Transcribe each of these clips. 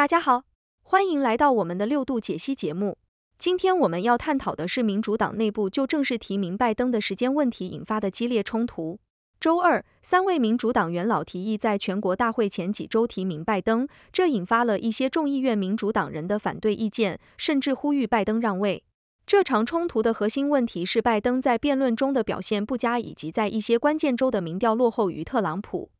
大家好，欢迎来到我们的六度解析节目。今天我们要探讨的是民主党内部就正式提名拜登的时间问题引发的激烈冲突。周二，三位民主党元老提议在全国大会前几周提名拜登，这引发了一些众议院民主党人的反对意见，甚至呼吁拜登让位。这场冲突的核心问题是拜登在辩论中的表现不佳，以及在一些关键州的民调落后于特朗普。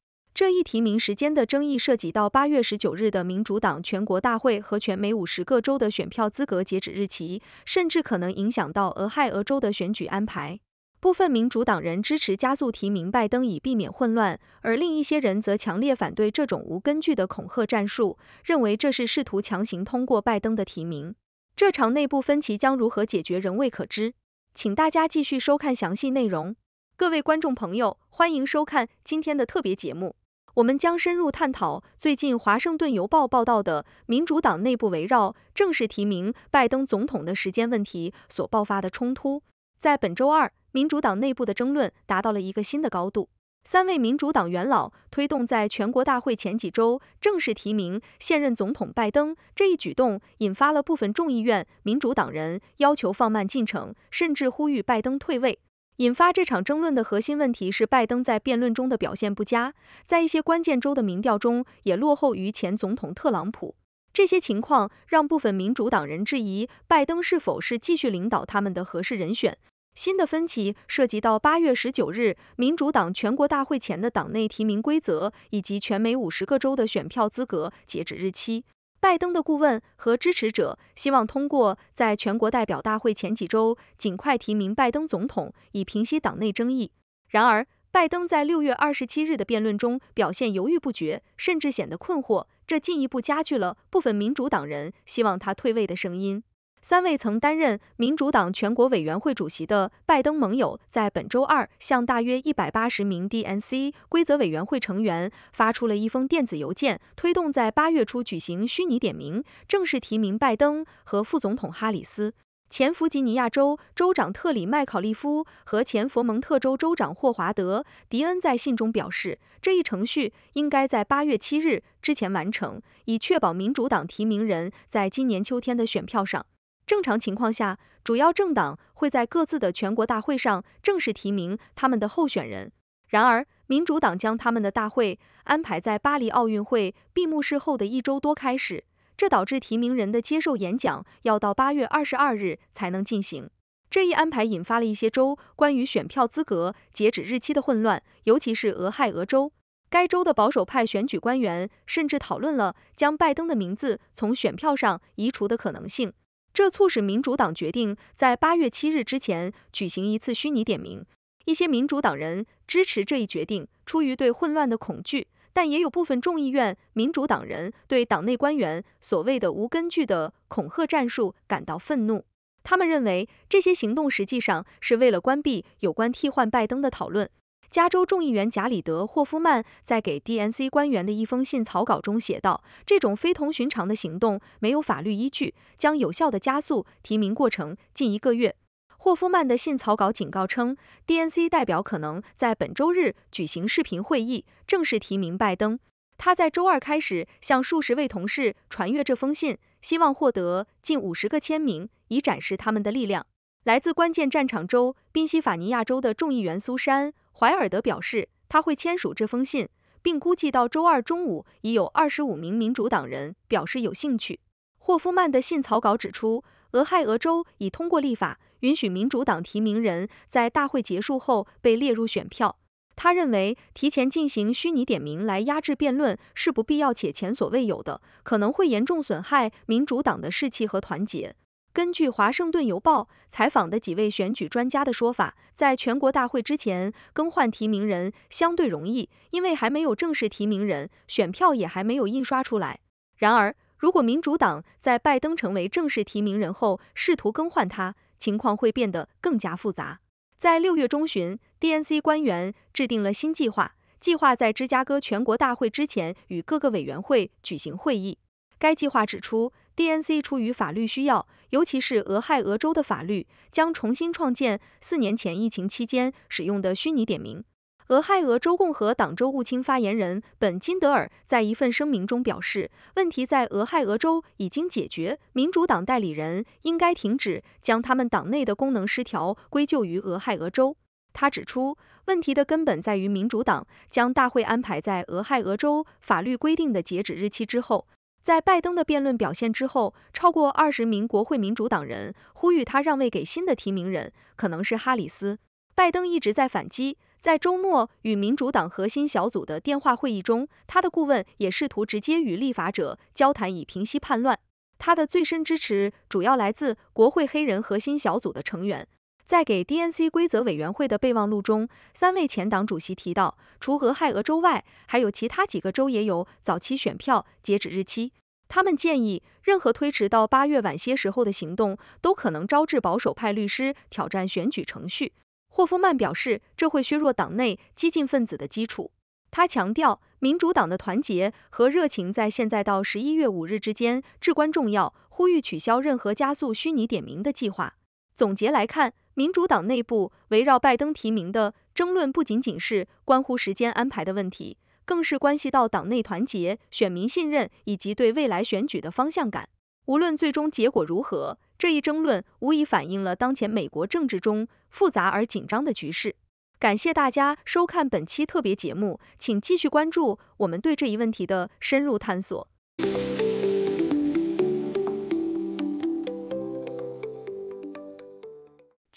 这一提名时间的争议涉及到八月十九日的民主党全国大会和全美五十个州的选票资格截止日期，甚至可能影响到俄亥俄州的选举安排。部分民主党人支持加速提名拜登以避免混乱，而另一些人则强烈反对这种无根据的恐吓战术，认为这是试图强行通过拜登的提名。这场内部分歧将如何解决，仍未可知。请大家继续收看详细内容。各位观众朋友，欢迎收看今天的特别节目。我们将深入探讨最近《华盛顿邮报》报道的民主党内部围绕正式提名拜登总统的时间问题所爆发的冲突。在本周二，民主党内部的争论达到了一个新的高度。三位民主党元老推动在全国大会前几周正式提名现任总统拜登，这一举动引发了部分众议院民主党人要求放慢进程，甚至呼吁拜登退位。引发这场争论的核心问题是拜登在辩论中的表现不佳，在一些关键州的民调中也落后于前总统特朗普。这些情况让部分民主党人质疑拜登是否是继续领导他们的合适人选。新的分歧涉及到八月十九日民主党全国大会前的党内提名规则，以及全美五十个州的选票资格截止日期。拜登的顾问和支持者希望通过在全国代表大会前几周尽快提名拜登总统，以平息党内争议。然而，拜登在六月二十七日的辩论中表现犹豫不决，甚至显得困惑，这进一步加剧了部分民主党人希望他退位的声音。三位曾担任民主党全国委员会主席的拜登盟友在本周二向大约一百八十名 DNC 规则委员会成员发出了一封电子邮件，推动在八月初举行虚拟点名，正式提名拜登和副总统哈里斯。前弗吉尼亚州州长特里·麦考利夫和前佛蒙特州州长霍华德·迪恩在信中表示，这一程序应该在八月七日之前完成，以确保民主党提名人在今年秋天的选票上。正常情况下，主要政党会在各自的全国大会上正式提名他们的候选人。然而，民主党将他们的大会安排在巴黎奥运会闭幕式后的一周多开始，这导致提名人的接受演讲要到八月二十二日才能进行。这一安排引发了一些州关于选票资格截止日期的混乱，尤其是俄亥俄州。该州的保守派选举官员甚至讨论了将拜登的名字从选票上移除的可能性。这促使民主党决定在八月七日之前举行一次虚拟点名。一些民主党人支持这一决定，出于对混乱的恐惧，但也有部分众议院民主党人对党内官员所谓的无根据的恐吓战术感到愤怒。他们认为，这些行动实际上是为了关闭有关替换拜登的讨论。加州众议员贾里德·霍夫曼在给 DNC 官员的一封信草稿中写道：“这种非同寻常的行动没有法律依据，将有效的加速提名过程。”近一个月，霍夫曼的信草稿警告称，DNC 代表可能在本周日举行视频会议，正式提名拜登。他在周二开始向数十位同事传阅这封信，希望获得近五十个签名，以展示他们的力量。来自关键战场州宾夕法尼亚州的众议员苏珊。怀尔德表示，他会签署这封信，并估计到周二中午已有二十五名民主党人表示有兴趣。霍夫曼的信草稿指出，俄亥俄州已通过立法，允许民主党提名人，在大会结束后被列入选票。他认为，提前进行虚拟点名来压制辩论是不必要且前所未有的，可能会严重损害民主党的士气和团结。根据《华盛顿邮报》采访的几位选举专家的说法，在全国大会之前更换提名人相对容易，因为还没有正式提名人，选票也还没有印刷出来。然而，如果民主党在拜登成为正式提名人后试图更换他，情况会变得更加复杂。在六月中旬，DNC 官员制定了新计划，计划在芝加哥全国大会之前与各个委员会举行会议。该计划指出。DNC 出于法律需要，尤其是俄亥俄州的法律，将重新创建四年前疫情期间使用的虚拟点名。俄亥俄州共和党州务卿发言人本·金德尔在一份声明中表示，问题在俄亥俄州已经解决，民主党代理人应该停止将他们党内的功能失调归咎于俄亥俄州。他指出，问题的根本在于民主党将大会安排在俄亥俄州法律规定的截止日期之后。在拜登的辩论表现之后，超过二十名国会民主党人呼吁他让位给新的提名人，可能是哈里斯。拜登一直在反击，在周末与民主党核心小组的电话会议中，他的顾问也试图直接与立法者交谈以平息叛乱。他的最深支持主要来自国会黑人核心小组的成员。在给 DNC 规则委员会的备忘录中，三位前党主席提到，除俄亥俄州外，还有其他几个州也有早期选票截止日期。他们建议，任何推迟到八月晚些时候的行动都可能招致保守派律师挑战选举程序。霍夫曼表示，这会削弱党内激进分子的基础。他强调，民主党的团结和热情在现在到十一月五日之间至关重要，呼吁取消任何加速虚拟点名的计划。总结来看，民主党内部围绕拜登提名的争论不仅仅是关乎时间安排的问题，更是关系到党内团结、选民信任以及对未来选举的方向感。无论最终结果如何，这一争论无疑反映了当前美国政治中复杂而紧张的局势。感谢大家收看本期特别节目，请继续关注我们对这一问题的深入探索。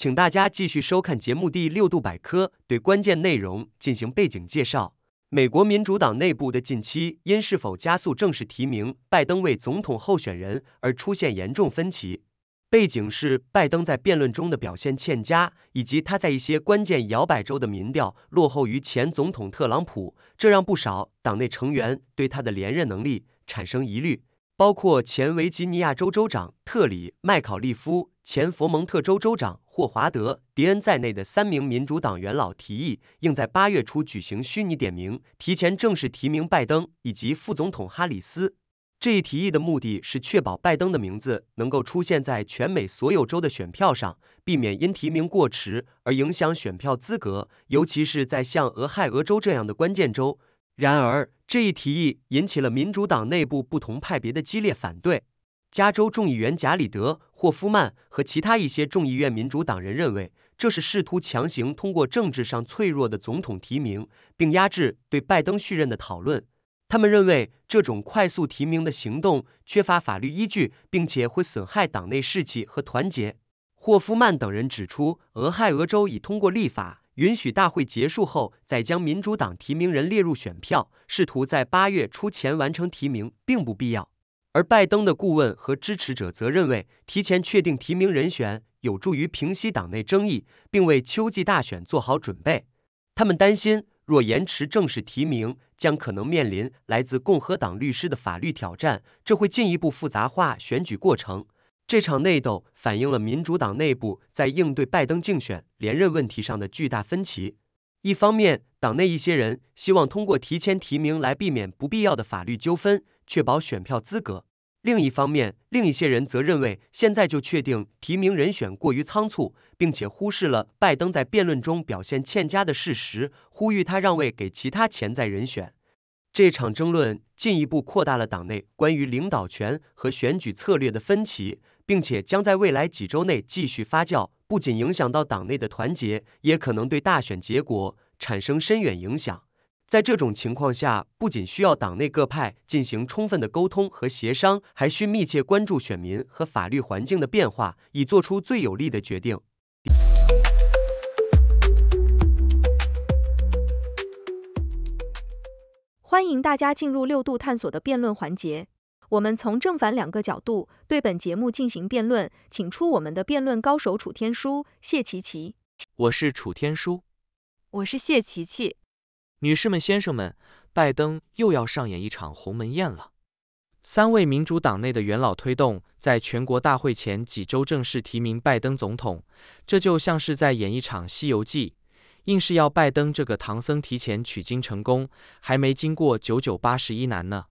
请大家继续收看节目第六度百科，对关键内容进行背景介绍。美国民主党内部的近期因是否加速正式提名拜登为总统候选人而出现严重分歧。背景是拜登在辩论中的表现欠佳，以及他在一些关键摇摆州的民调落后于前总统特朗普，这让不少党内成员对他的连任能力产生疑虑。包括前维吉尼亚州州长特里·麦考利夫、前佛蒙特州州长霍华德·迪恩在内的三名民主党元老提议，应在八月初举行虚拟点名，提前正式提名拜登以及副总统哈里斯。这一提议的目的是确保拜登的名字能够出现在全美所有州的选票上，避免因提名过迟而影响选票资格，尤其是在像俄亥俄州这样的关键州。然而，这一提议引起了民主党内部不同派别的激烈反对。加州众议员贾里德·霍夫曼和其他一些众议院民主党人认为，这是试图强行通过政治上脆弱的总统提名，并压制对拜登续任的讨论。他们认为，这种快速提名的行动缺乏法律依据，并且会损害党内士气和团结。霍夫曼等人指出，俄亥俄州已通过立法。允许大会结束后再将民主党提名人列入选票，试图在八月初前完成提名并不必要。而拜登的顾问和支持者则认为，提前确定提名人选有助于平息党内争议，并为秋季大选做好准备。他们担心，若延迟正式提名，将可能面临来自共和党律师的法律挑战，这会进一步复杂化选举过程。这场内斗反映了民主党内部在应对拜登竞选连任问题上的巨大分歧。一方面，党内一些人希望通过提前提名来避免不必要的法律纠纷，确保选票资格；另一方面，另一些人则认为现在就确定提名人选过于仓促，并且忽视了拜登在辩论中表现欠佳的事实，呼吁他让位给其他潜在人选。这场争论进一步扩大了党内关于领导权和选举策略的分歧。并且将在未来几周内继续发酵，不仅影响到党内的团结，也可能对大选结果产生深远影响。在这种情况下，不仅需要党内各派进行充分的沟通和协商，还需密切关注选民和法律环境的变化，以做出最有利的决定。欢迎大家进入六度探索的辩论环节。我们从正反两个角度对本节目进行辩论，请出我们的辩论高手楚天舒、谢琪琪。我是楚天舒，我是谢琪琪。女士们、先生们，拜登又要上演一场鸿门宴了。三位民主党内的元老推动，在全国大会前几周正式提名拜登总统，这就像是在演一场西游记，硬是要拜登这个唐僧提前取经成功，还没经过九九八十一难呢。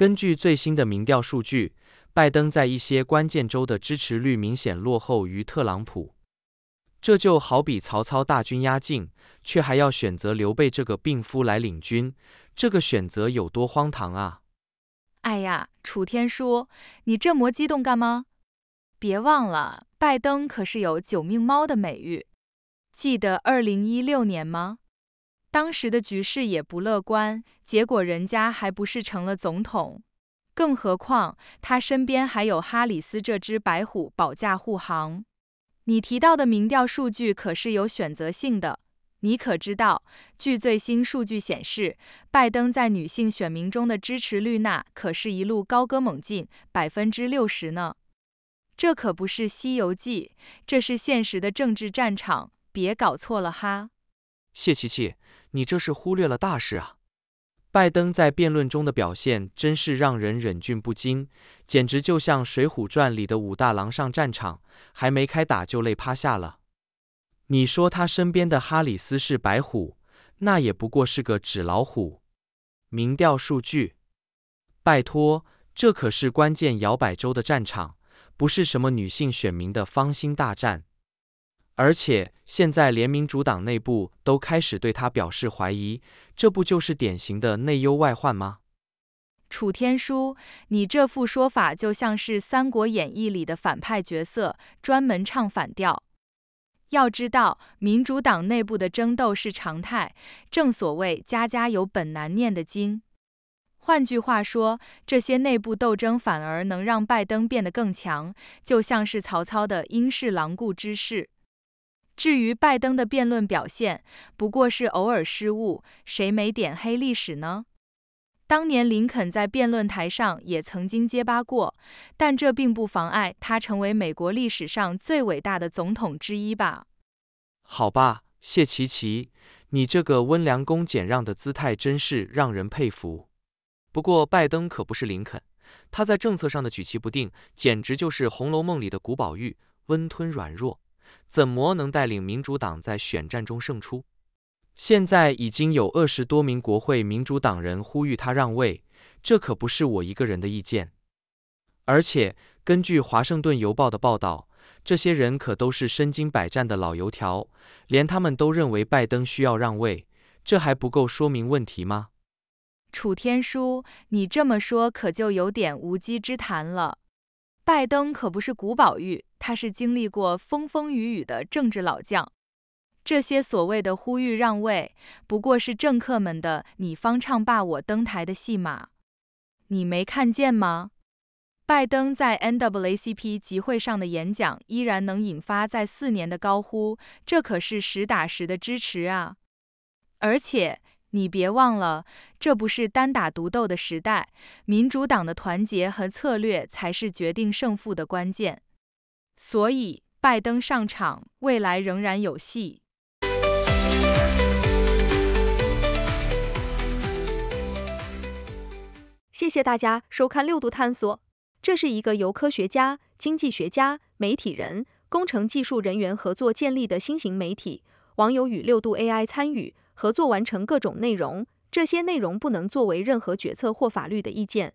根据最新的民调数据，拜登在一些关键州的支持率明显落后于特朗普。这就好比曹操大军压境，却还要选择刘备这个病夫来领军，这个选择有多荒唐啊！哎呀，楚天舒，你这么激动干嘛？别忘了，拜登可是有“九命猫”的美誉。记得二零一六年吗？当时的局势也不乐观，结果人家还不是成了总统？更何况他身边还有哈里斯这只白虎保驾护航。你提到的民调数据可是有选择性的，你可知道？据最新数据显示，拜登在女性选民中的支持率那可是一路高歌猛进，百分之六十呢。这可不是西游记，这是现实的政治战场，别搞错了哈。谢琪琪。你这是忽略了大事啊！拜登在辩论中的表现真是让人忍俊不禁，简直就像《水浒传》里的武大郎上战场，还没开打就累趴下了。你说他身边的哈里斯是白虎，那也不过是个纸老虎。民调数据，拜托，这可是关键摇摆州的战场，不是什么女性选民的芳心大战。而且现在连民主党内部都开始对他表示怀疑，这不就是典型的内忧外患吗？楚天舒，你这副说法就像是《三国演义》里的反派角色，专门唱反调。要知道，民主党内部的争斗是常态，正所谓家家有本难念的经。换句话说，这些内部斗争反而能让拜登变得更强，就像是曹操的因势狼顾之势。至于拜登的辩论表现，不过是偶尔失误，谁没点黑历史呢？当年林肯在辩论台上也曾经结巴过，但这并不妨碍他成为美国历史上最伟大的总统之一吧？好吧，谢奇奇，你这个温良恭俭让的姿态真是让人佩服。不过拜登可不是林肯，他在政策上的举棋不定，简直就是《红楼梦》里的古宝玉，温吞软弱。怎么能带领民主党在选战中胜出？现在已经有二十多名国会民主党人呼吁他让位，这可不是我一个人的意见。而且根据《华盛顿邮报》的报道，这些人可都是身经百战的老油条，连他们都认为拜登需要让位，这还不够说明问题吗？楚天舒，你这么说可就有点无稽之谈了。拜登可不是古宝玉。他是经历过风风雨雨的政治老将，这些所谓的呼吁让位，不过是政客们的你方唱罢我登台的戏码。你没看见吗？拜登在 NAACP 集会上的演讲依然能引发在四年的高呼，这可是实打实的支持啊！而且你别忘了，这不是单打独斗的时代，民主党的团结和策略才是决定胜负的关键。所以，拜登上场，未来仍然有戏。谢谢大家收看《六度探索》，这是一个由科学家、经济学家、媒体人、工程技术人员合作建立的新型媒体。网友与六度 AI 参与合作完成各种内容，这些内容不能作为任何决策或法律的意见。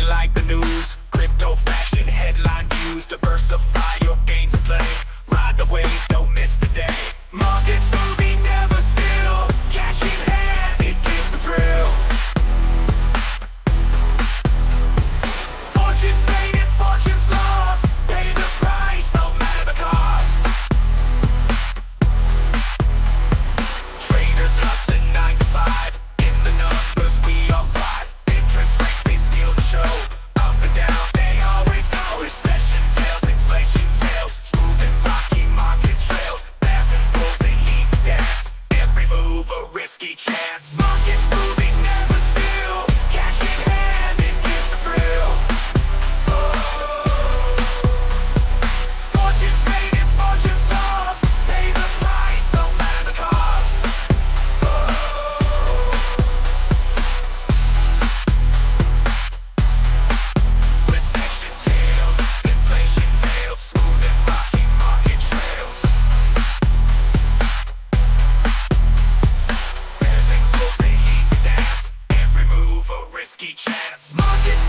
like the news Crypto fashion, headline views Diversify your gains and play Ride the wave, don't miss the day Markets moving, never still Cash in Ski chance. Marcus